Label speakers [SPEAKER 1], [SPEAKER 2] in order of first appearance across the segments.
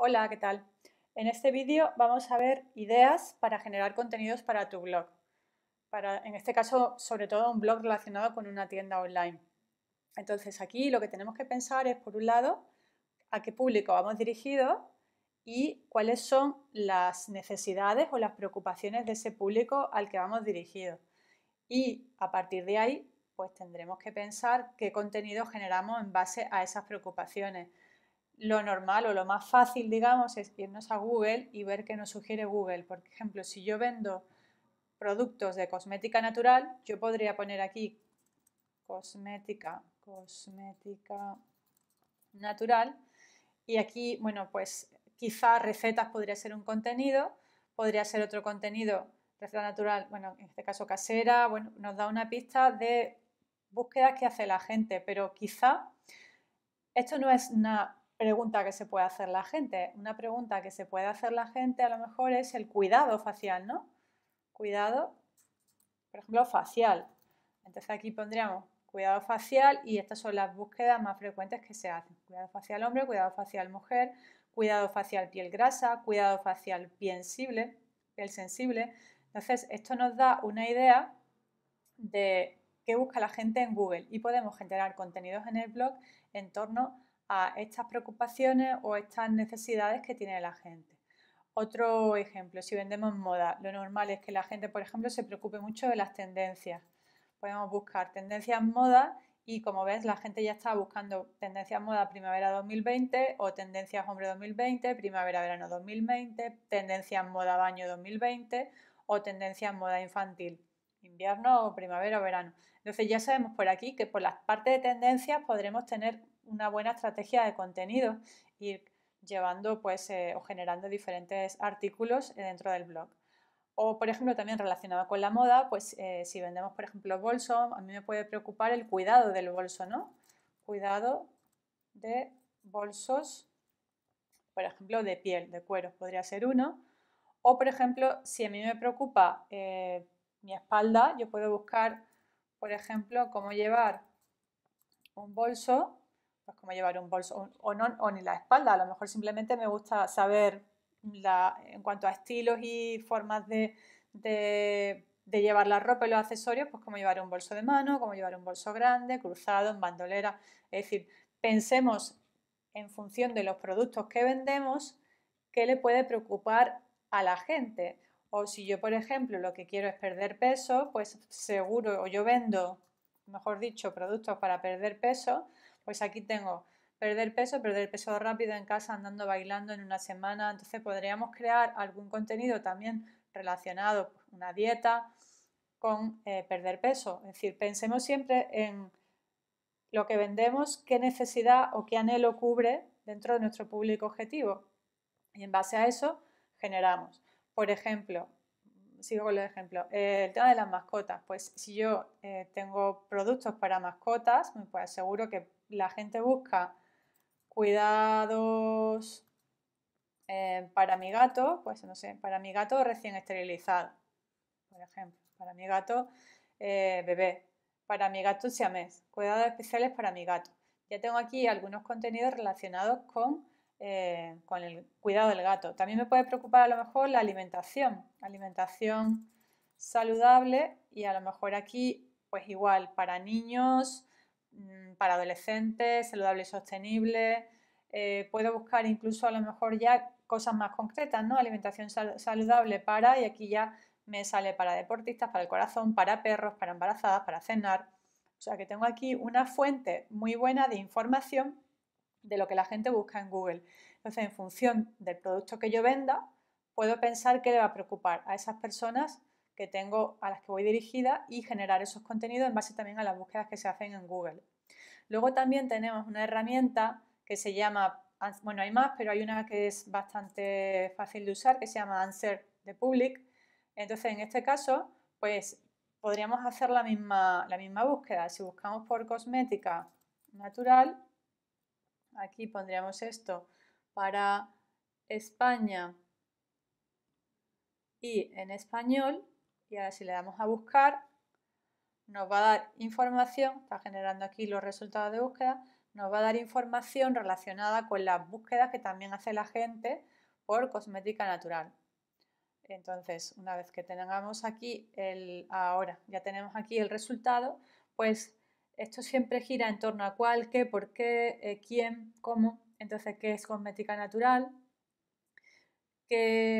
[SPEAKER 1] Hola, ¿qué tal? En este vídeo vamos a ver ideas para generar contenidos para tu blog. Para, en este caso, sobre todo un blog relacionado con una tienda online. Entonces, aquí lo que tenemos que pensar es, por un lado, a qué público vamos dirigidos y cuáles son las necesidades o las preocupaciones de ese público al que vamos dirigidos. Y a partir de ahí, pues tendremos que pensar qué contenido generamos en base a esas preocupaciones lo normal o lo más fácil, digamos, es irnos a Google y ver qué nos sugiere Google. Por ejemplo, si yo vendo productos de cosmética natural, yo podría poner aquí cosmética, cosmética natural y aquí, bueno, pues quizá recetas podría ser un contenido, podría ser otro contenido, receta natural, bueno, en este caso casera, bueno, nos da una pista de búsquedas que hace la gente, pero quizá esto no es una pregunta que se puede hacer la gente. Una pregunta que se puede hacer la gente a lo mejor es el cuidado facial, ¿no? Cuidado, por ejemplo, facial. Entonces aquí pondríamos cuidado facial y estas son las búsquedas más frecuentes que se hacen. Cuidado facial hombre, cuidado facial mujer, cuidado facial piel grasa, cuidado facial piel sensible, sensible. Entonces esto nos da una idea de qué busca la gente en Google y podemos generar contenidos en el blog en torno a a estas preocupaciones o estas necesidades que tiene la gente. Otro ejemplo, si vendemos moda, lo normal es que la gente, por ejemplo, se preocupe mucho de las tendencias. Podemos buscar tendencias moda y como ves, la gente ya está buscando tendencias moda primavera 2020 o tendencias hombre 2020, primavera verano 2020, tendencias moda baño 2020 o tendencias moda infantil, invierno o primavera o verano. Entonces ya sabemos por aquí que por las partes de tendencias podremos tener una buena estrategia de contenido, ir llevando pues, eh, o generando diferentes artículos eh, dentro del blog. O, por ejemplo, también relacionado con la moda, pues eh, si vendemos, por ejemplo, bolsos a mí me puede preocupar el cuidado del bolso, ¿no? Cuidado de bolsos, por ejemplo, de piel, de cuero, podría ser uno. O, por ejemplo, si a mí me preocupa mi espalda, yo puedo buscar, por ejemplo, cómo llevar un bolso pues como llevar un bolso o, ni la espalda. A lo mejor simplemente me gusta saber en cuanto a estilos y formas de, llevar la ropa y los accesorios, pues como llevar un bolso de mano, como llevar un bolso grande, cruzado, en bandolera. Es decir, pensemos en función de los productos que vendemos, qué le puede preocupar a la gente. O si yo, por ejemplo, lo que quiero es perder peso, pues seguro, o yo vendo, mejor dicho, productos para perder peso, pues aquí tengo perder peso, perder peso rápido en casa, andando, bailando en una semana. Entonces podríamos crear algún contenido también relacionado, una dieta con eh, perder peso. Es decir, pensemos siempre en lo que vendemos, qué necesidad o qué anhelo cubre dentro de nuestro público objetivo. Y en base a eso generamos. Por ejemplo, sigo con los ejemplos, eh, el tema de las mascotas. Pues si yo eh, tengo productos para mascotas, pues aseguro que la gente busca cuidados eh, para mi gato, pues no sé, para mi gato recién esterilizado, por ejemplo, para mi gato eh, bebé, para mi gato siamés, cuidados especiales para mi gato. Ya tengo aquí algunos contenidos relacionados eh, con el cuidado del gato. También me puede preocupar a lo mejor la alimentación, alimentación saludable y a lo mejor aquí pues igual para niños, Mm, para adolescentes, saludable y sostenible. Eh, puedo buscar incluso a lo mejor ya cosas más concretas, ¿no? Alimentación saludable para, y aquí ya me sale para deportistas, para el corazón, para perros, para embarazadas, para cenar. O sea que tengo aquí una fuente muy buena de información de lo que la gente busca en Google. Entonces, en función del producto que yo venda, puedo pensar qué le va a preocupar a esas personas que tengo a las que voy dirigida y generar esos contenidos en base también a las búsquedas que se hacen en Google. Luego también tenemos una herramienta que se llama, bueno, hay más, pero hay una que es bastante fácil de usar que se llama Answer the Public. Entonces, en este caso, pues podríamos hacer la misma, la misma búsqueda. Si buscamos por cosmética natural, aquí pondríamos esto para España y en español, y ahora si le damos a buscar, nos va a dar información, está generando aquí los resultados de búsqueda, nos va a dar información relacionada con las búsquedas que también hace la gente por cosmética natural. Entonces, una vez que tengamos aquí el ahora, ya tenemos aquí el resultado, pues esto siempre gira en torno a cuál, qué, por qué, eh, quién, cómo. Entonces, ¿qué es cosmética natural?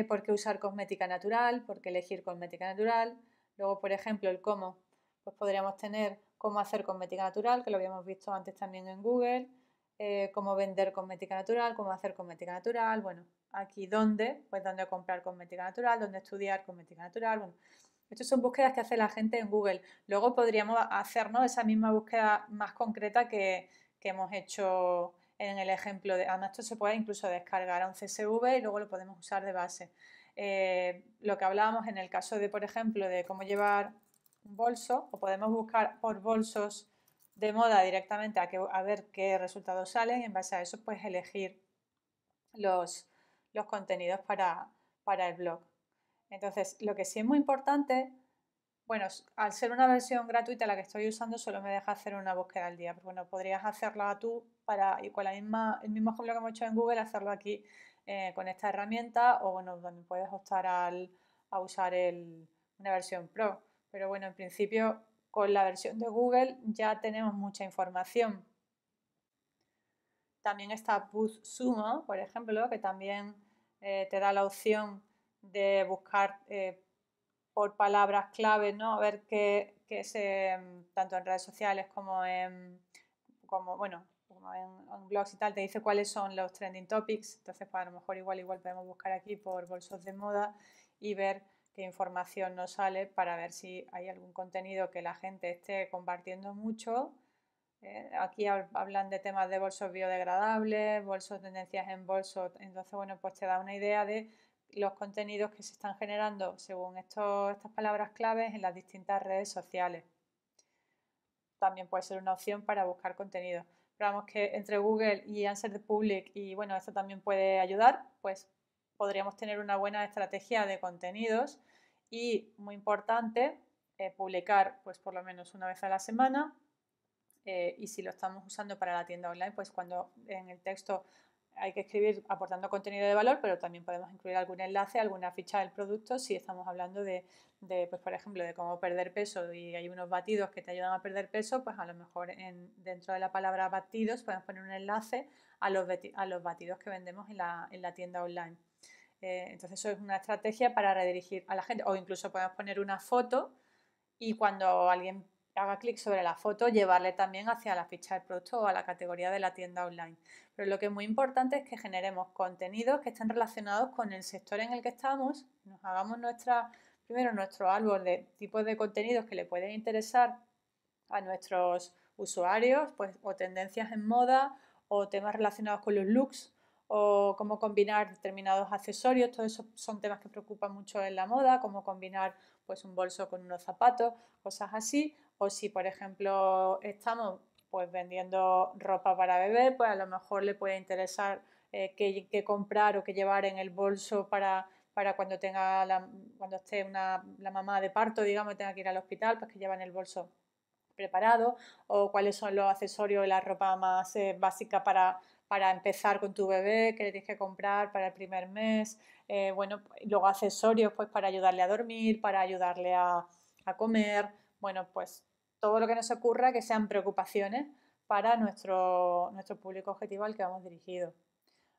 [SPEAKER 1] por qué usar cosmética natural, por qué elegir cosmética natural. Luego, por ejemplo, el cómo. Pues podríamos tener cómo hacer cosmética natural, que lo habíamos visto antes también en Google, eh, cómo vender cosmética natural, cómo hacer cosmética natural, bueno, aquí dónde, pues dónde comprar cosmética natural, dónde estudiar cosmética natural, bueno. Estas son búsquedas que hace la gente en Google. Luego podríamos hacernos esa misma búsqueda más concreta que, que hemos hecho en el ejemplo. De, además, esto se puede incluso descargar a un CSV y luego lo podemos usar de base. Eh, lo que hablábamos en el caso de, por ejemplo, de cómo llevar un bolso, o podemos buscar por bolsos de moda directamente a, ver qué resultados salen y en base a eso pues elegir los, contenidos para, para el blog. Entonces, lo que sí es muy importante bueno, al ser una versión gratuita la que estoy usando, solo me deja hacer una búsqueda al día. Pero bueno, podrías hacerla tú para, y con misma, el mismo ejemplo que hemos hecho en Google, hacerlo aquí eh, con esta herramienta o bueno, donde puedes optar a usar una versión Pro. Pero bueno, en principio con la versión de Google ya tenemos mucha información. También está BuzzSumo, por ejemplo, que también eh, te da la opción de buscar eh, por palabras clave, ¿no? A ver qué, qué se, mm, tanto en redes sociales como en, como, bueno, en, blogs y tal, te dice cuáles son los trending topics. Entonces, pues a lo mejor igual, igual podemos buscar aquí por bolsos de moda y ver qué información nos sale para ver si hay algún contenido que la gente esté compartiendo mucho. Eh, aquí hablan de temas de bolsos biodegradables, bolsos tendencias en bolsos. Entonces, bueno, pues te da una idea de los contenidos que se están generando según estas palabras claves en las distintas redes sociales. También puede ser una opción para buscar contenido. Pero vamos que entre Google y Answer the Public, y bueno, esto también puede ayudar, pues podríamos tener una buena estrategia de contenidos y, muy importante, eh, publicar pues por lo menos una vez a la semana eh, y si lo estamos usando para la tienda online, pues cuando en el texto hay que escribir aportando contenido de valor, pero también podemos incluir algún enlace, alguna ficha del producto si estamos hablando de, pues por ejemplo, de cómo perder peso y hay unos batidos que te ayudan a perder peso, pues a lo mejor en, dentro de la palabra batidos podemos poner un enlace a los, a los batidos que vendemos en la, tienda online. Eh, entonces eso es una estrategia para redirigir a la gente o incluso podemos poner una foto y cuando alguien haga clic sobre la foto, llevarle también hacia la ficha del producto o a la categoría de la tienda online. Pero lo que es muy importante es que generemos contenidos que estén relacionados con el sector en el que estamos, nos hagamos nuestra, primero nuestro árbol de tipos de contenidos que le pueden interesar a nuestros usuarios, pues o tendencias en moda o temas relacionados con los looks o cómo combinar determinados accesorios, todos esos son temas que preocupan mucho en la moda, cómo combinar pues un bolso con unos zapatos, cosas así, o si, por ejemplo, estamos pues vendiendo ropa para bebé, pues a lo mejor le puede interesar eh, qué, comprar o qué llevar en el bolso para, cuando tenga cuando esté una, la mamá de parto, digamos, tenga que ir al hospital, pues que lleva en el bolso preparado, o cuáles son los accesorios y la ropa más eh, básica para, empezar con tu bebé, que le tienes que comprar para el primer mes, eh, bueno, luego accesorios pues para ayudarle a dormir, para ayudarle a, a comer, bueno, pues todo lo que nos ocurra que sean preocupaciones para nuestro, público objetivo al que vamos dirigido.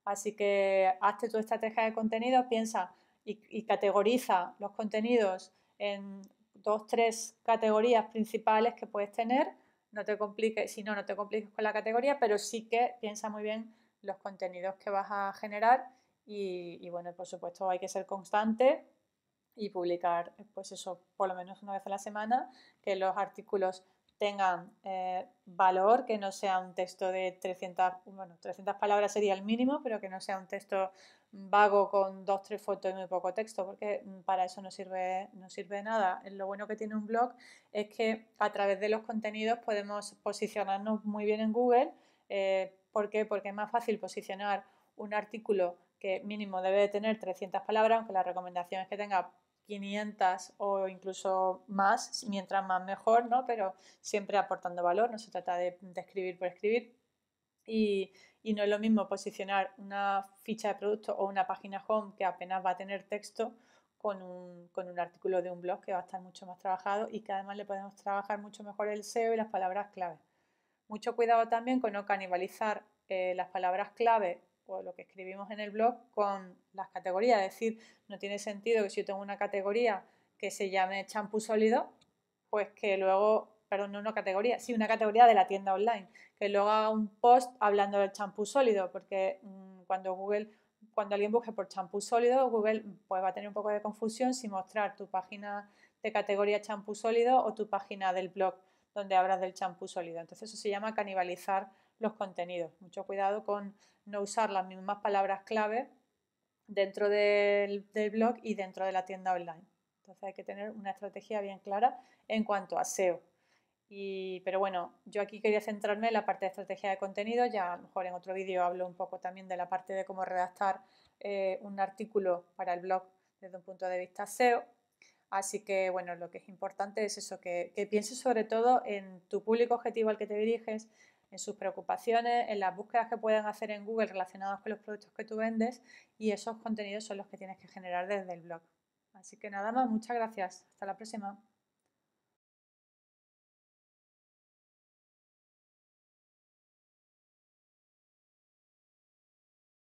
[SPEAKER 1] Así que hazte tu estrategia de contenido, piensa y, categoriza los contenidos en dos, tres categorías principales que puedes tener. No te compliques, si no, no te compliques con la categoría, pero sí que piensa muy bien los contenidos que vas a generar y, y bueno, por supuesto hay que ser constante y publicar, eh, pues eso, por lo menos una vez a la semana, que los artículos tengan eh, valor, que no sea un texto de 300, bueno, 300 palabras sería el mínimo, pero que no sea un texto vago con dos, tres fotos y muy poco texto, porque mm, para eso no sirve, no sirve nada. Lo bueno que tiene un blog es que a través de los contenidos podemos posicionarnos muy bien en Google. Eh, ¿Por qué? Porque es más fácil posicionar un artículo que mínimo debe tener 300 palabras, aunque la recomendación es que tenga 500 o incluso más, mientras más mejor, ¿no? Pero siempre aportando valor, no se trata de, escribir por escribir. Y, no es lo mismo posicionar una ficha de producto o una página home que apenas va a tener texto con un, artículo de un blog que va a estar mucho más trabajado y que además le podemos trabajar mucho mejor el SEO y las palabras clave. Mucho cuidado también con no canibalizar eh, las palabras clave lo que escribimos en el blog con las categorías. Es decir, no tiene sentido que si yo tengo una categoría que se llame champú sólido, pues que luego, perdón, no una categoría, sí una categoría de la tienda online, que luego haga un post hablando del champú sólido, porque mm, cuando Google, cuando alguien busque por champú sólido, Google pues va a tener un poco de confusión si mostrar tu página de categoría champú sólido o tu página del blog donde hablas del champú sólido. Entonces eso se llama canibalizar los contenidos. Mucho cuidado con no usar las mismas palabras clave dentro del, blog y dentro de la tienda online. Entonces hay que tener una estrategia bien clara en cuanto a SEO. pero bueno, yo aquí quería centrarme en la parte de estrategia de contenido, ya mejor en otro vídeo hablo un poco también de la parte de cómo redactar eh, un artículo para el blog desde un punto de vista SEO. Así que bueno, lo que es importante es eso, que pienses sobre todo en tu público objetivo al que te diriges, en sus preocupaciones, en las búsquedas que pueden hacer en Google relacionadas con los productos que tú vendes y esos contenidos son los que tienes que generar desde el blog. Así que nada más, muchas gracias. Hasta la próxima.